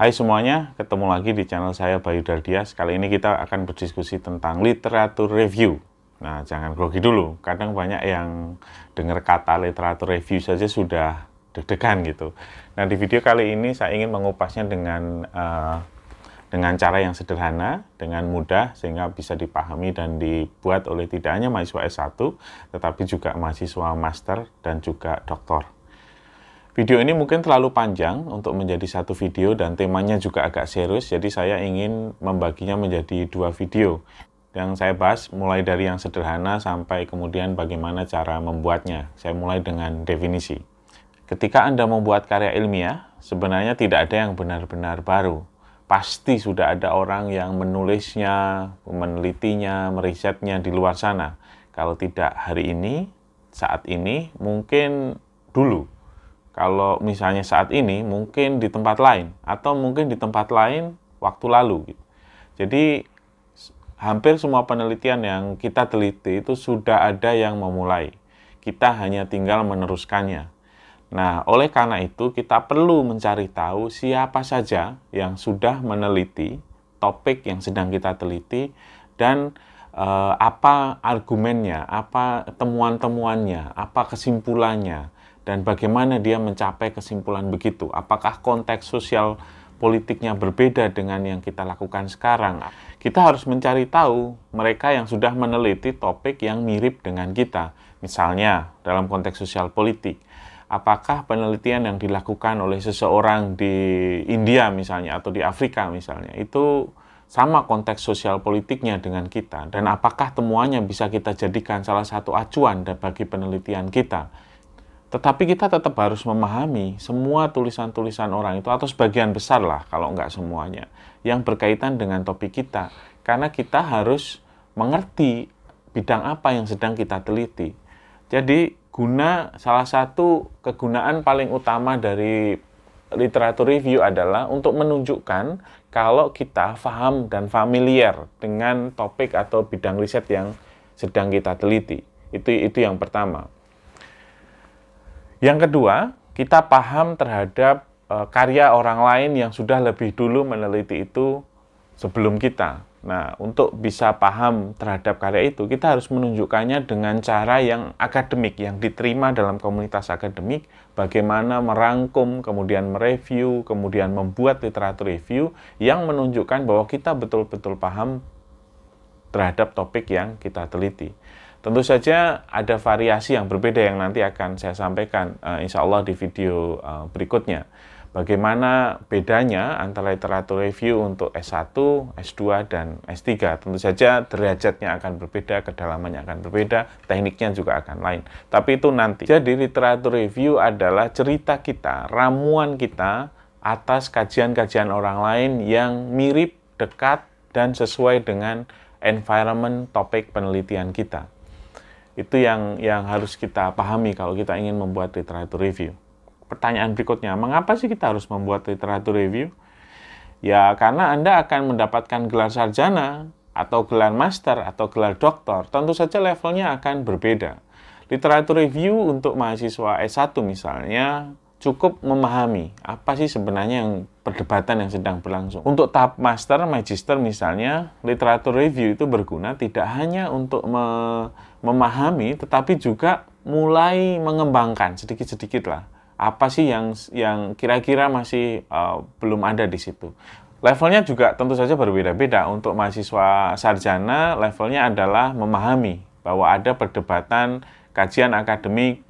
Hai semuanya, ketemu lagi di channel saya Bayu Dardias. Kali ini kita akan berdiskusi tentang literatur review. Nah, jangan grogi dulu. Kadang banyak yang dengar kata literatur review saja sudah deg-degan gitu. Nah, di video kali ini saya ingin mengupasnya dengan uh, dengan cara yang sederhana, dengan mudah sehingga bisa dipahami dan dibuat oleh tidak hanya mahasiswa S1, tetapi juga mahasiswa master dan juga doktor. Video ini mungkin terlalu panjang untuk menjadi satu video dan temanya juga agak serius, jadi saya ingin membaginya menjadi dua video. Yang saya bahas mulai dari yang sederhana sampai kemudian bagaimana cara membuatnya. Saya mulai dengan definisi. Ketika Anda membuat karya ilmiah, sebenarnya tidak ada yang benar-benar baru. Pasti sudah ada orang yang menulisnya, menelitinya, merisetnya di luar sana. Kalau tidak hari ini, saat ini, mungkin dulu kalau misalnya saat ini mungkin di tempat lain atau mungkin di tempat lain waktu lalu gitu. Jadi hampir semua penelitian yang kita teliti itu sudah ada yang memulai. Kita hanya tinggal meneruskannya. Nah, oleh karena itu kita perlu mencari tahu siapa saja yang sudah meneliti topik yang sedang kita teliti dan eh, apa argumennya, apa temuan-temuannya, apa kesimpulannya dan bagaimana dia mencapai kesimpulan begitu. Apakah konteks sosial politiknya berbeda dengan yang kita lakukan sekarang? Nah, kita harus mencari tahu mereka yang sudah meneliti topik yang mirip dengan kita. Misalnya, dalam konteks sosial politik, apakah penelitian yang dilakukan oleh seseorang di India misalnya atau di Afrika misalnya itu sama konteks sosial politiknya dengan kita dan apakah temuannya bisa kita jadikan salah satu acuan bagi penelitian kita tetapi kita tetap harus memahami semua tulisan-tulisan orang itu atau sebagian besar lah kalau nggak semuanya yang berkaitan dengan topik kita. Karena kita harus mengerti bidang apa yang sedang kita teliti. Jadi guna salah satu kegunaan paling utama dari literatur review adalah untuk menunjukkan kalau kita paham dan familiar dengan topik atau bidang riset yang sedang kita teliti. Itu itu yang pertama. Yang kedua, kita paham terhadap uh, karya orang lain yang sudah lebih dulu meneliti itu sebelum kita. Nah, untuk bisa paham terhadap karya itu, kita harus menunjukkannya dengan cara yang akademik, yang diterima dalam komunitas akademik, bagaimana merangkum, kemudian mereview, kemudian membuat literatur review yang menunjukkan bahwa kita betul-betul paham terhadap topik yang kita teliti. Tentu saja ada variasi yang berbeda yang nanti akan saya sampaikan uh, insya Allah di video uh, berikutnya. Bagaimana bedanya antara literatur review untuk S1, S2, dan S3. Tentu saja derajatnya akan berbeda, kedalamannya akan berbeda, tekniknya juga akan lain. Tapi itu nanti. Jadi literatur review adalah cerita kita, ramuan kita atas kajian-kajian orang lain yang mirip, dekat, dan sesuai dengan environment topik penelitian kita. Itu yang yang harus kita pahami kalau kita ingin membuat literatur review. Pertanyaan berikutnya, mengapa sih kita harus membuat literatur review? Ya, karena Anda akan mendapatkan gelar sarjana atau gelar master atau gelar doktor, tentu saja levelnya akan berbeda. Literatur review untuk mahasiswa S1 misalnya cukup memahami apa sih sebenarnya yang perdebatan yang sedang berlangsung. Untuk tahap master, magister misalnya, literatur review itu berguna tidak hanya untuk me memahami tetapi juga mulai mengembangkan sedikit-sedikit lah apa sih yang yang kira-kira masih uh, belum ada di situ. Levelnya juga tentu saja berbeda-beda. Untuk mahasiswa sarjana, levelnya adalah memahami bahwa ada perdebatan kajian akademik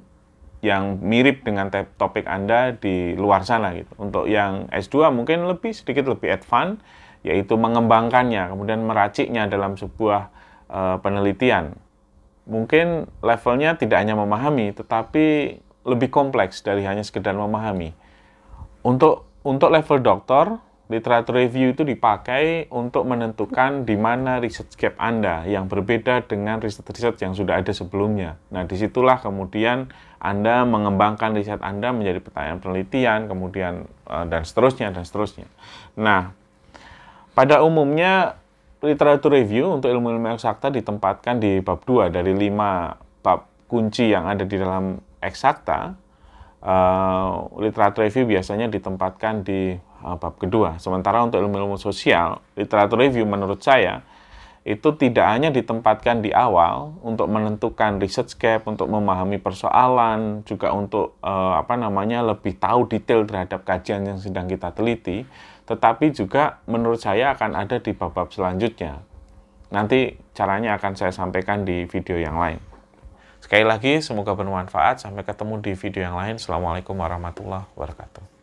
yang mirip dengan topik Anda di luar sana gitu. Untuk yang S2 mungkin lebih sedikit lebih advance yaitu mengembangkannya kemudian meraciknya dalam sebuah uh, penelitian. Mungkin levelnya tidak hanya memahami tetapi lebih kompleks dari hanya sekedar memahami. Untuk untuk level doktor literatur review itu dipakai untuk menentukan di mana research gap Anda yang berbeda dengan riset-riset yang sudah ada sebelumnya. Nah, disitulah kemudian Anda mengembangkan riset Anda menjadi pertanyaan penelitian, kemudian eh, dan seterusnya, dan seterusnya. Nah, pada umumnya literatur review untuk ilmu-ilmu eksakta ditempatkan di bab 2 dari 5 bab kunci yang ada di dalam eksakta. Uh, literatur review biasanya ditempatkan di Ah, bab kedua. Sementara untuk ilmu-ilmu sosial, literatur review menurut saya itu tidak hanya ditempatkan di awal untuk menentukan research gap, untuk memahami persoalan, juga untuk eh, apa namanya lebih tahu detail terhadap kajian yang sedang kita teliti, tetapi juga menurut saya akan ada di bab-bab selanjutnya. Nanti caranya akan saya sampaikan di video yang lain. Sekali lagi, semoga bermanfaat. Sampai ketemu di video yang lain. Assalamualaikum warahmatullahi wabarakatuh.